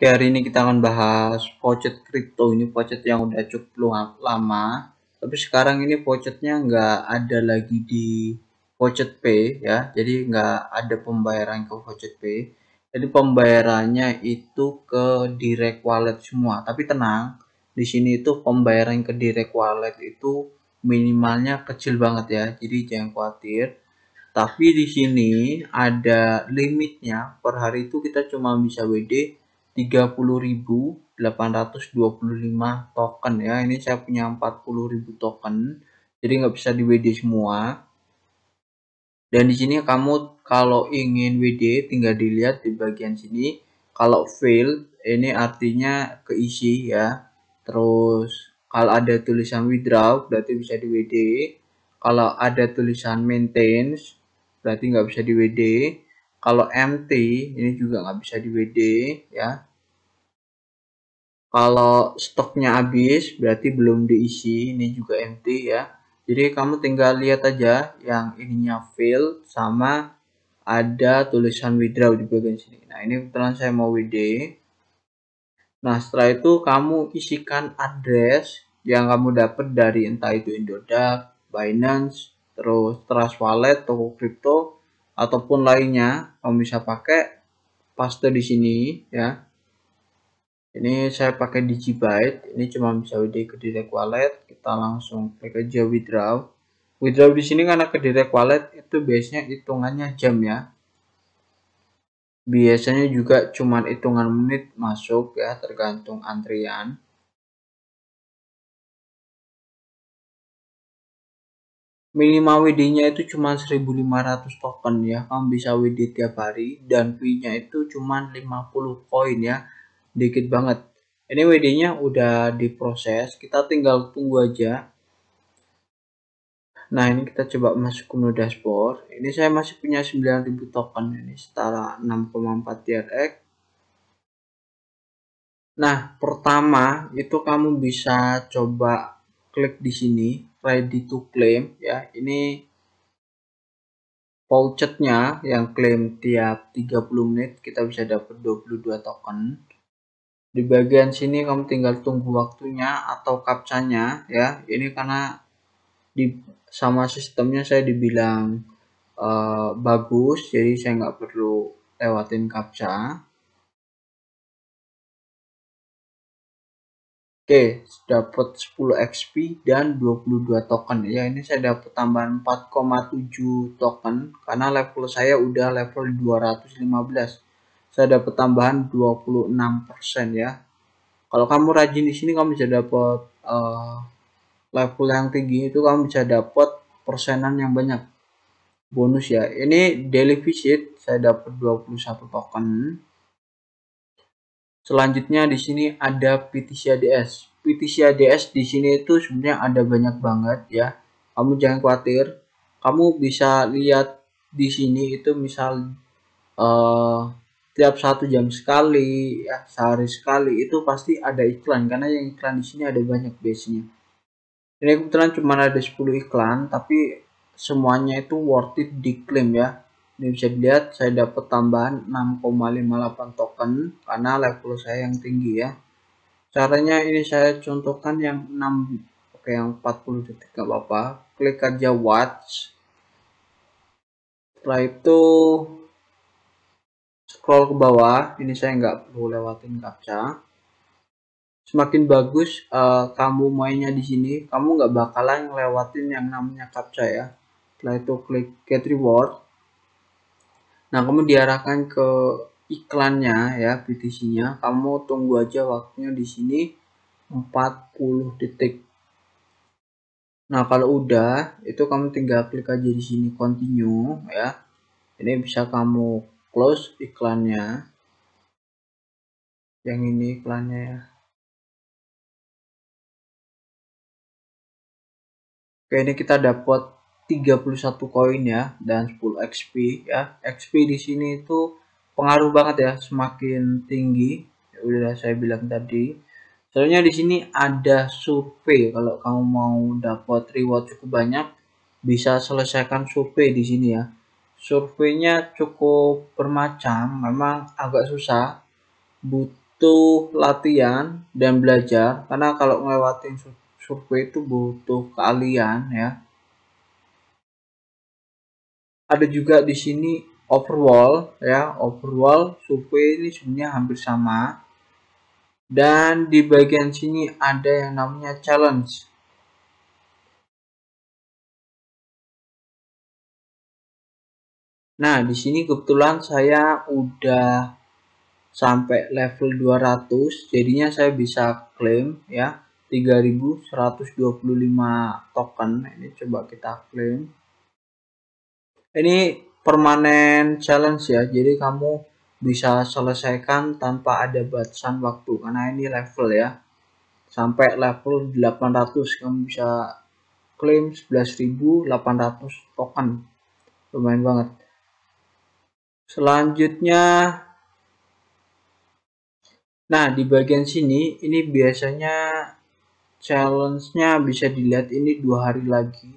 Oke, hari ini kita akan bahas pocet crypto Ini pocet yang udah cukup lama, tapi sekarang ini pocetnya nggak ada lagi di pocet P ya. Jadi nggak ada pembayaran ke pocet P. Jadi pembayarannya itu ke direct wallet semua. Tapi tenang, di sini itu pembayaran ke direct wallet itu minimalnya kecil banget ya. Jadi jangan khawatir tapi di sini ada limitnya per hari itu kita cuma bisa WD 30.825 token ya. Ini saya punya 40.000 token. Jadi nggak bisa di WD semua. Dan di sini kamu kalau ingin WD tinggal dilihat di bagian sini. Kalau fail ini artinya keisi ya. Terus kalau ada tulisan withdraw berarti bisa di WD. Kalau ada tulisan maintains berarti nggak bisa di WD. Kalau empty ini juga nggak bisa di WD ya kalau stoknya habis berarti belum diisi, ini juga empty ya. Jadi kamu tinggal lihat aja yang ininya fill sama ada tulisan withdraw di bagian sini. Nah, ini kebetulan saya mau WD. Nah, setelah itu kamu isikan address yang kamu dapat dari entah itu Indodax, Binance, terus Trust Wallet, toko kripto ataupun lainnya. Kamu bisa pakai paste di sini ya ini saya pakai digibyte ini cuma bisa WD ke direct wallet kita langsung klik aja withdraw withdraw di sini karena ke direct wallet itu biasanya hitungannya jam ya biasanya juga cuma hitungan menit masuk ya tergantung antrian minimal WD-nya itu cuma 1500 token ya kamu bisa WD tiap hari dan fee-nya itu cuma 50 koin ya dikit banget WD nya udah diproses kita tinggal tunggu aja nah ini kita coba masuk ke menu dashboard ini saya masih punya 9000 token ini setara 6,4 TRX nah pertama itu kamu bisa coba klik di sini ready to claim ya ini vouchernya yang claim tiap 30 menit kita bisa dapat 22 token di bagian sini kamu tinggal tunggu waktunya atau captchanya ya ini karena di sama sistemnya saya dibilang uh, bagus jadi saya nggak perlu lewatin captcha Oke, dapat 10 XP dan 22 token ya. Ini saya dapat tambahan 4,7 token karena level saya udah level 215 saya dapat tambahan 26% ya kalau kamu rajin di sini kamu bisa dapat uh, level yang tinggi itu kamu bisa dapat persenan yang banyak bonus ya ini daily visit saya dapat 21 token selanjutnya di sini ada PTC ADS PTC ADS di sini itu sebenarnya ada banyak banget ya kamu jangan khawatir kamu bisa lihat di sini itu misal uh, setiap satu jam sekali ya sehari sekali itu pasti ada iklan karena yang iklan di sini ada banyak biasanya ini kebetulan cuma ada 10 iklan tapi semuanya itu worth it diklaim ya ini bisa dilihat saya dapat tambahan 6,58 token karena level saya yang tinggi ya caranya ini saya contohkan yang 6 oke yang 40 detik gak apa-apa klik aja watch setelah itu scroll ke bawah ini saya nggak perlu lewatin kaca semakin bagus uh, kamu mainnya di sini kamu nggak bakalan lewatin yang namanya captcha ya setelah itu klik get reward nah kamu diarahkan ke iklannya ya BTC nya kamu tunggu aja waktunya di sini 40 detik nah kalau udah itu kamu tinggal klik aja di sini continue ya ini bisa kamu close iklannya yang ini iklannya ya oke ini kita dapat 31 koin ya dan 10 XP ya XP di sini itu pengaruh banget ya semakin tinggi ya udah saya bilang tadi soalnya di sini ada survei kalau kamu mau dapat reward cukup banyak bisa selesaikan survei di sini ya surveinya cukup bermacam memang agak susah butuh latihan dan belajar karena kalau ngelewatin survei itu butuh keahlian ya ada juga di sini overall ya overall survei ini sebenarnya hampir sama dan di bagian sini ada yang namanya challenge Nah, di sini kebetulan saya udah sampai level 200, jadinya saya bisa klaim ya 3125 token. Nah, ini coba kita klaim. Ini permanen challenge ya. Jadi kamu bisa selesaikan tanpa ada batasan waktu karena ini level ya. Sampai level 800 kamu bisa klaim 11.800 token. Lumayan banget. Selanjutnya, nah di bagian sini ini biasanya challenge-nya bisa dilihat ini dua hari lagi.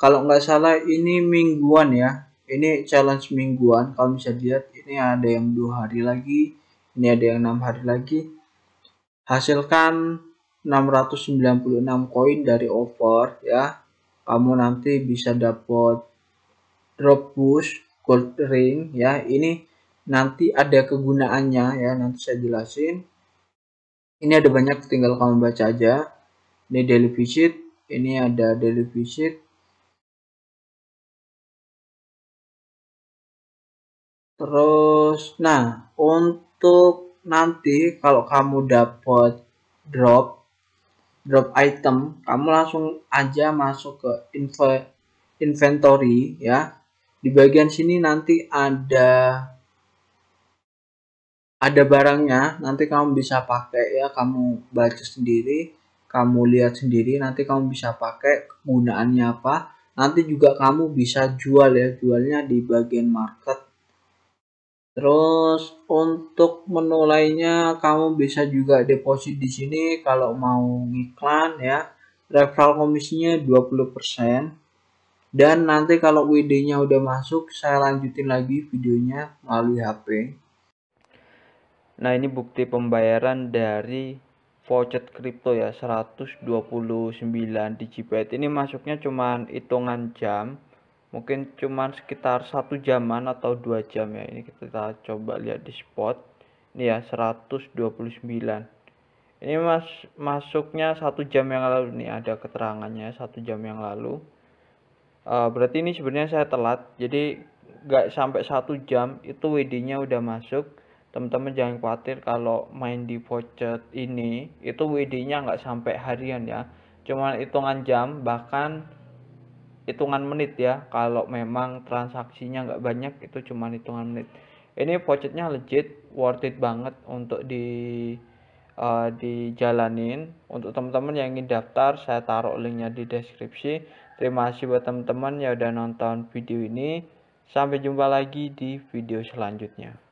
Kalau nggak salah ini mingguan ya, ini challenge mingguan. Kalau bisa dilihat ini ada yang dua hari lagi, ini ada yang enam hari lagi. Hasilkan 696 koin dari over ya. Kamu nanti bisa dapat drop push gold ring ya ini nanti ada kegunaannya ya nanti saya jelasin ini ada banyak tinggal kamu baca aja ini daily visit ini ada daily visit terus nah untuk nanti kalau kamu dapat drop drop item kamu langsung aja masuk ke inventory ya di bagian sini nanti ada ada barangnya nanti kamu bisa pakai ya kamu baca sendiri kamu lihat sendiri nanti kamu bisa pakai kegunaannya apa nanti juga kamu bisa jual ya jualnya di bagian market Terus untuk menu lainnya kamu bisa juga deposit di sini kalau mau iklan ya. Referral komisinya 20% dan nanti kalau WD-nya udah masuk saya lanjutin lagi videonya melalui HP nah ini bukti pembayaran dari voucher Crypto ya 129 di GPT. ini masuknya cuman hitungan jam mungkin cuman sekitar satu jaman atau dua jam ya ini kita coba lihat di spot ini ya 129 ini mas masuknya satu jam yang lalu nih ada keterangannya satu jam yang lalu uh, berarti ini sebenarnya saya telat jadi nggak sampai satu jam itu WD-nya udah masuk teman-teman jangan khawatir kalau main di voucher ini itu WD-nya nggak sampai harian ya cuman hitungan jam bahkan hitungan menit ya kalau memang transaksinya nggak banyak itu cuman hitungan menit ini pocetnya legit worth it banget untuk di uh, dijalanin untuk teman-teman yang ingin daftar saya taruh linknya di deskripsi Terima kasih buat teman-teman yang udah nonton video ini. Sampai jumpa lagi di video selanjutnya.